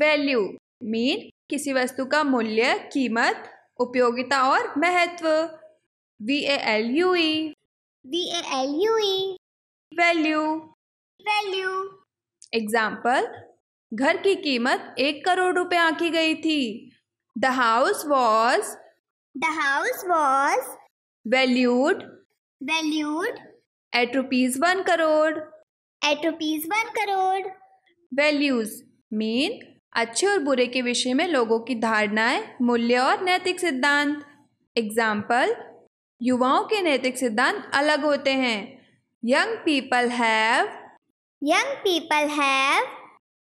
Value mean किसी वस्तु का मूल्य कीमत उपयोगिता और महत्व V A L U E V A L U E value value example घर की कीमत एक करोड़ रुपए आंकी गई थी the house was the house was valued valued at rupees one crore at rupees one crore values mean अच्छे और बुरे के विषय में लोगों की धारणाएं, मूल्य और नैतिक सिद्धांत एग्जाम्पल युवाओं के नैतिक सिद्धांत अलग होते हैं young people have young people have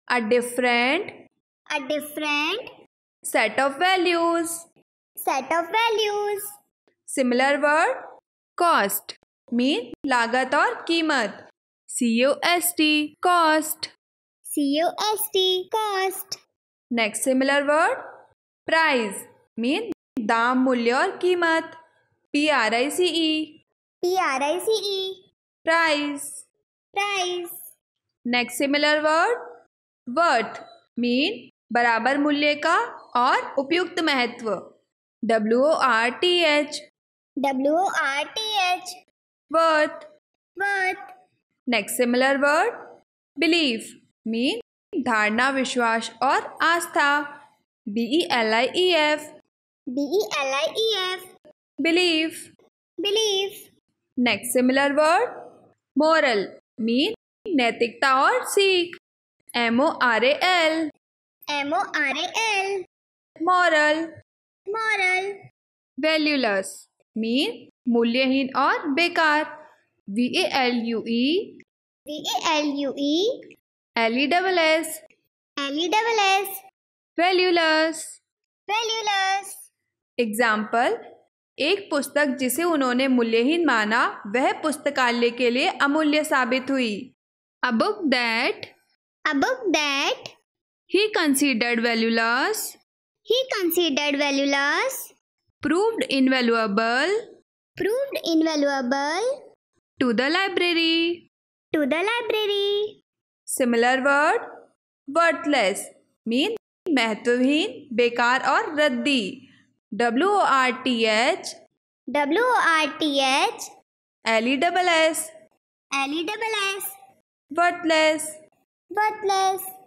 a different a different set of values set of values similar word cost mean लागत और कीमत C O S T cost C O S T cost. Next similar word price mean दाम मूल्य और कीमत P R I C E P R I C E price price. Next similar word worth mean बराबर मूल्य का और उपयुक्त महत्व W O R T H W O R T H worth worth. Next similar word belief मीन धारणा विश्वास और आस्था B L I E F B L I E F believe believe next similar word moral mean नैतिकता और सीख M O R A L M O R A L moral moral valueless mean मूल्यहीन और बेकार V A L U E V A L U E L E double S. L E double S. Valueless. Valueless. Example एक पुस्तक जिसे उन्होंने मूल्यहीन माना वह पुस्तकालय के लिए अमूल्य साबित हुई a book that a book that he considered valueless he considered valueless proved invaluable proved invaluable to the library to the library similar word worthless mean महत्वहीन बेकार और रद्दी W O R T H W O R T H L E double S L E double S worthless worthless